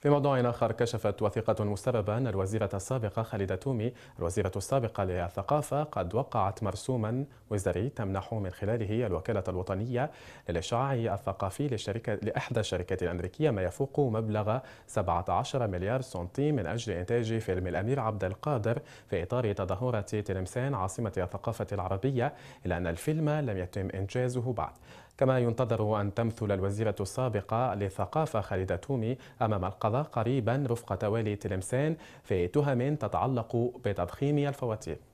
في موضوع آخر كشفت وثيقة مسببة أن الوزيرة السابقة خالدة تومي الوزيرة السابقة للثقافة قد وقعت مرسوما وزاري تمنح من خلاله الوكالة الوطنية للإشعاع الثقافي لشركة لإحدى الشركات الأمريكية ما يفوق مبلغ 17 مليار سنتيم من أجل إنتاج فيلم الأمير عبد القادر في إطار تظاهرة تلمسان عاصمة الثقافة العربية إلا أن الفيلم لم يتم إنجازه بعد كما ينتظر أن تمثل الوزيرة السابقة للثقافة خالدة تومي أمام القضاء قريبا رفقة والي تلمسان في تهم تتعلق بتضخيم الفواتير